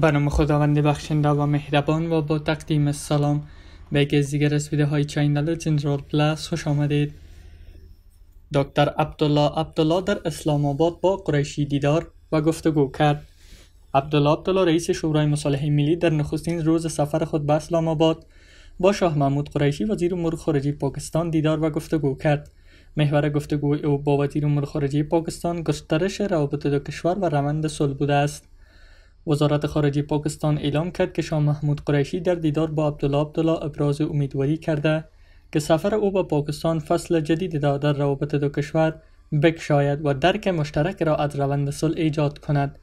به نام خداوند بخشنده و مهربان و با تقدیم سلام به یکی از دیگر از ویدیوهای چینل جنرال پلاس خوش آمدید دکتر عبدالله عبدالله در اسلام آباد با قریشی دیدار و گفتگو کرد عبدالله عبدالله رئیس شورای مصالحه ملی در نخستین روز سفر خود به اسلام آباد با شاه محمود قریشی وزیر امور خارجه پاکستان دیدار و گفتگو کرد محور گفتگو او با وزیر امور خارجه پاکستان گسترش روابط دو کشور و روند صلح بوده است وزارت خارجه پاکستان اعلام کرد که شاه محمود قریشی در دیدار با عبدالله عبدالله ابراز امیدواری کرده که سفر او به پاکستان فصل جدیدی را در روابط دو کشور بکشاید و درک مشترک را از روند صلح ایجاد کند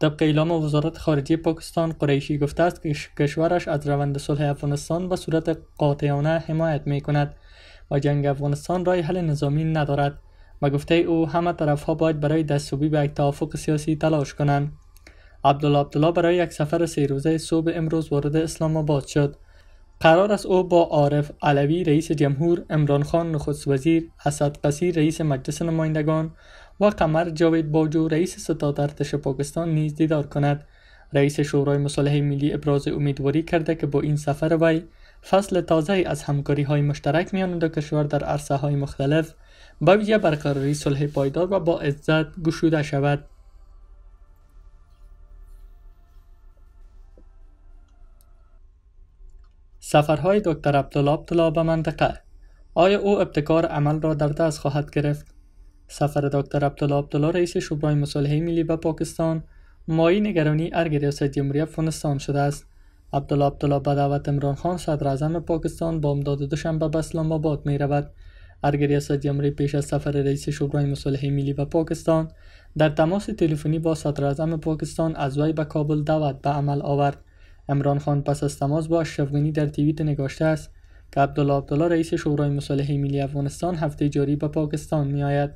طبق اعلام وزارت خارجه پاکستان قریشی گفته است که کشورش از روند صلح افغانستان به صورت قاطعانه حمایت می کند و جنگ افغانستان رای حل نظامی ندارد و گفته او همه طرفها باید برای دستیابی به یک توافق سیاسی تلاش کنند عبدالله عبدالله برای یک سفر سه روزه صبح امروز وارد اسلام آباد شد قرار است او با عارف علوی رئیس جمهور امران خان نخست وزیر اسد قصی رئیس مجلس نمایندگان و قمر جاوید باجو رئیس ستاد ارتش پاکستان نیز دیدار کند رئیس شورای مصالحه ملی ابراز امیدواری کرده که با این سفر وی فصل تازه از همکاری های مشترک میان دو کشور در عرصه های مختلف به ویژه برقراری صلح پایدار و با عزت گشوده شود سفرهای دکتر عبدالله عبدالله به منطقه آیا او ابتکار عمل را در دست خواهد گرفت سفر دکتر عبدالله عبدالله رئیس شورای مصالحه ملی به پاکستان مایی نگرانی ارگ ریاست جمهوری افغانستان شده است عبدالله عبدالله به دعوت امران خان صدر پاکستان بامداد دوشنبه به اسلام آباد می رود ارگ ریاست جمهوری پیش از سفر رئیس شورای مصالحه ملی به پاکستان در تماس تلفنی با صدر پاکستان از وی به کابل دعوت به عمل آورد امران خان پس از تماس با اشرفگانی در توییت نگاشته است که عبدالله عبدالله رئیس شورای مصالحه ملی افغانستان هفته جاری به پاکستان می آید.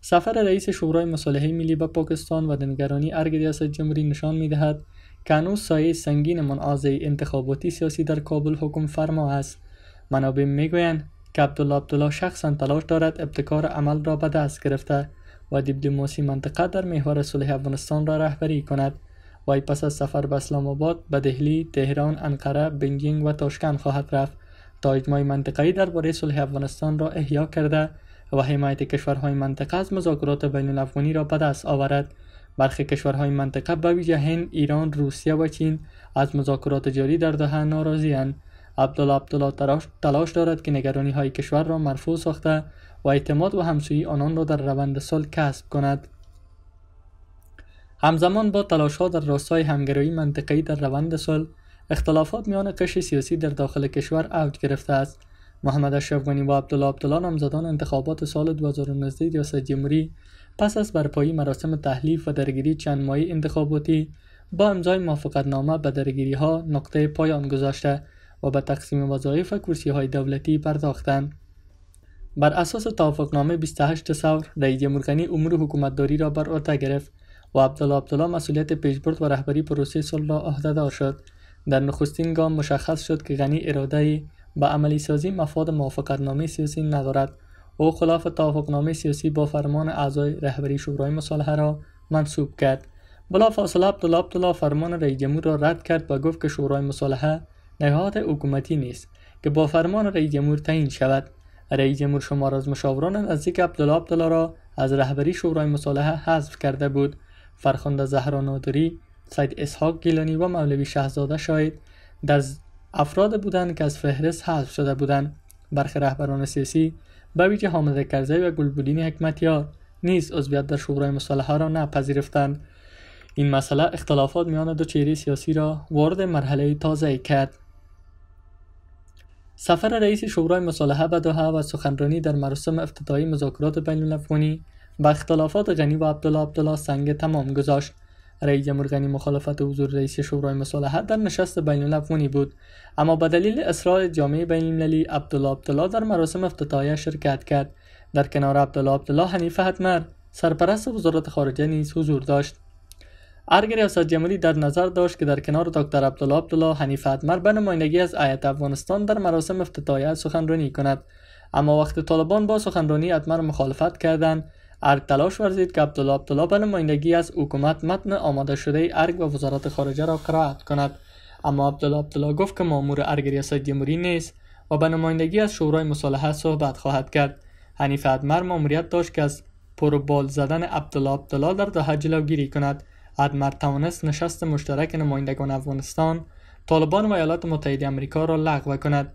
سفر رئیس شورای مصالحه ملی به پاکستان و دنگرانی ارگ ریاست جمهوری نشان دهد که هنوز سایه سنگین منازعه انتخاباتی سیاسی در کابل حکم فرما است منابع می گویند که عبدالله عبدالله شخصا تلاش دارد ابتکار عمل را به دست گرفته و دیپلماسی منطقه در محور صلح افغانستان را رهبری کند وی پس از سفر به اسلام آباد به دهلی تهران انقره بنگینگ و تاشکند خواهد رفت تا اجماع منطقه‌ای درباره صلح افغانستان را احیا کرده و حمایت کشورهای منطقه از مذاکرات بین الافغانی را به دست آورد برخی کشورهای منطقه به ویژه هند ایران روسیه و چین از مذاکرات جاری در ناراضی ناراضیاند عبدالله عبدالله تلاش دارد که نگرانی های کشور را مرفوع ساخته و اعتماد و همسویی آنان را در روند صلح کسب کند همزمان با ها در راستای همگرایی منطقه‌ای در روند صلح اختلافات میان قش سیاسی در داخل کشور اوج گرفته است محمد اشرف غنی و عبدالله عبدالله نامزدان انتخابات سال 2019 ریاست جمهوری پس از برپایی مراسم تحلیف و درگیری چند ماهی انتخاباتی با امضای نامه به درگیری ها نقطه پایان گذاشته و به تقسیم وظایف و کرسی های دولتی پرداختند بر اساس توافقنامه 28 سور رئیس غنی امور حکومتداری را بر عهده گرفت و عبدالله عبدالله مسئولیت پیشبرد و رهبری پروسه صلح را عهدهدار شد در نخستین گام مشخص شد که غنی اراده به عملی سازی مفاد موافقتنامه سیاسی ندارد او خلاف توافقنامه سیاسی با فرمان اعضای رهبری شورای مصالحه را منصوب کرد بلافاصله عبدالله عبدالله فرمان رئیس جمهور را رد کرد و گفت که شورای مصالحه نهاد حکومتی نیست که با فرمان رئیس جمهور تعیین شود رئیس جمهور شمار از مشاوران نزدیک عبدالله عبدالله را از رهبری شورای مصالحه حذف کرده بود فرخنده زهرا نادری سید اسحاق گیلانی و مولوی شهزاده شاید در افراد بودند که از فهرست حذف شده بودند برخی رهبران سیاسی به ویژه حامد کرزی و گلبودین حکمتیار نیز عضویت در شورای مصالحه را نپذیرفتند این مسئله اختلافات میان دو چهره سیاسی را وارد مرحله تازه کرد سفر رئیس شورای مصالحه به دوحه و سخنرانی در مراسم افتتاحی مذاکرات بین به اختلافات غنی و عبدالله عبدالله سنگ تمام گذاشت رئیس جمهور غنی مخالفت حضور رئیس شورای مصالحه در نشست بین الافغانی بود اما به دلیل اصرار جامعه بین المللی عبدالله عبدالله در مراسم افتتاحیه شرکت کرد در کنار عبدالله عبدالله حنیفه حتمر سرپرست وزارت خارجه نیز حضور داشت ارگ ریاست جمهوری در نظر داشت که در کنار دکتر عبدالله عبدالله حنیف اتمر به نمایندگی از ایت افغانستان در مراسم افتتاحیه سخنرانی کند اما وقت طالبان با سخنرانی اتمر مخالفت کردند ارگ تلاش ورزید که عبدالله عبدالله به نمایندگی از حکومت متن آماده شده ارگ و وزارت خارجه را قرائت کند اما عبدالله عبدالله گفت که مامور ارگ ریاست جمهوری نیست و به نمایندگی از شورای مصالحه صحبت خواهد کرد حنیف ادمر ماموریت داشت که از پروبال زدن عبدالله عبدالله در دوحه جلوگیری کند ادمر توانست نشست مشترک نمایندگان افغانستان طالبان و ایالات متحده آمریکا را لغو کند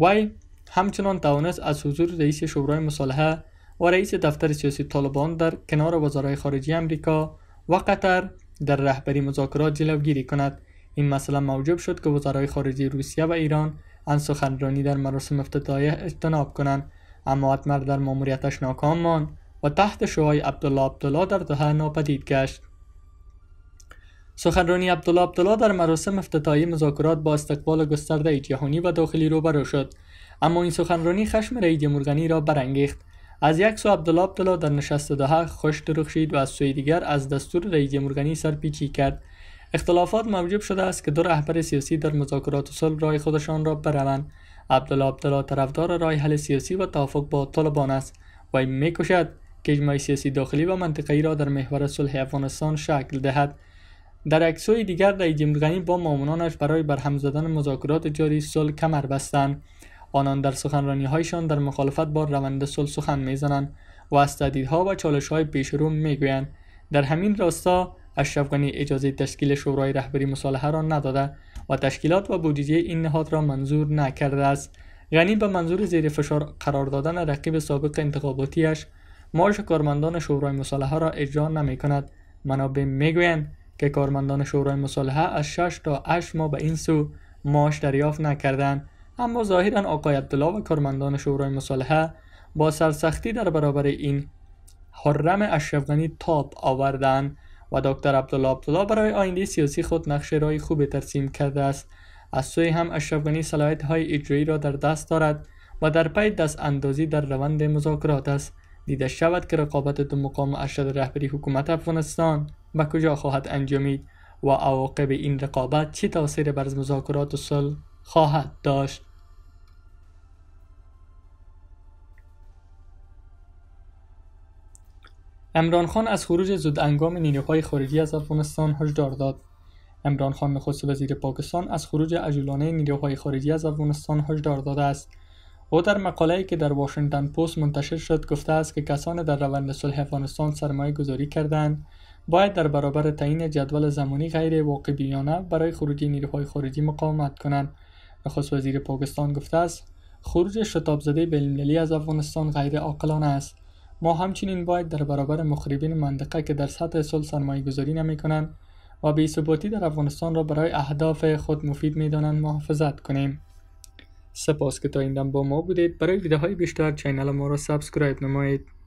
وی همچنان توانست از حضور رئیس شورای مصالحه و رئیس دفتر سیاسی طالبان در کنار وزرای خارجی امریکا و قطر در رهبری مذاکرات جلوگیری کند این مسئله موجب شد که وزرای خارجی روسیه و ایران آن سخنرانی در مراسم افتتاحیه اجتناب کنند اما اتمر در ماموریتش ناکام ماند و تحت شوهای عبدالله عبدالله در دهه ناپدید گشت سخنرانی عبدالله عبدالله در مراسم افتتاحیه مذاکرات با استقبال گسترده جهانی و داخلی روبرو شد اما این سخنرانی خشم رئیس جمهورگانی را برانگیخت از یک سو عبدالله عبدالله در نشست ده خوش درخشید و از سوی دیگر از دستور رئیس جمهورگانی سرپیچی کرد اختلافات موجب شده است که دو رهبر سیاسی در مذاکرات صلح رای خودشان را بروند عبدالله عبدالله طرفدار رای حل سیاسی و توافق با طالبان است و کشد که اجماع سیاسی داخلی و منطقه‌ای را در محور صلح افغانستان شکل دهد در یک سوی دیگر رئیس جمهورگانی با مامونانش برای برهم زدن مذاکرات جاری صلح کمر بستند آنان در سخنرانی هایشان در مخالفت با روند صلح سخن میزنند و از تهدیدها و چالش‌های پیش رو میگویند در همین راستا اشرف اجازه تشکیل شورای رهبری مصالحه را نداده و تشکیلات و بودجه این نهاد را منظور نکرده است غنی به منظور زیر فشار قرار دادن رقیب سابق انتخاباتیش ماش کارمندان شورای مصالحه را اجرا نمی کند منابع میگویند که کارمندان شورای مصالحه از 6 تا 8 ماه به این سو ماش دریافت نکردند اما ظاهرا آقای عبدالله و کارمندان شورای مصالحه با سرسختی در برابر این حرم اشرفغنی تاب آوردن و دکتر عبدالله عبدالله برای آینده سیاسی خود نقشه رای خوب ترسیم کرده است از سوی هم اشرفغنی صلاحیت های اجرایی را در دست دارد و در پی دست اندازی در روند مذاکرات است دیده شود که رقابت دو مقام ارشد رهبری حکومت افغانستان به کجا خواهد انجامید و عواقب این رقابت چه تاثیر بر مذاکرات صلح خواهد داشت امران از خروج زود انگام نیروهای خارجی از افغانستان هشدار داد امران خان نخست وزیر پاکستان از خروج عجولانه نیروهای خارجی از افغانستان هشدار داده است او در مقاله‌ای که در واشنگتن پست منتشر شد گفته است که کسانی در روند صلح افغانستان سرمایه گذاری کردند باید در برابر تعیین جدول زمانی غیر واقع بیانه برای خروج نیروهای خارجی مقاومت کنند نخست وزیر پاکستان گفته است خروج شتابزده زده از افغانستان غیر عاقلانه است ما همچنین باید در برابر مخربین منطقه که در سطح صلح سرمایه گذاری نمی کنند و به ثباتی در افغانستان را برای اهداف خود مفید می دانند محافظت کنیم. سپاس که تا این با ما بودید برای ویدیوهای بیشتر چینل ما را سابسکرایب نمایید.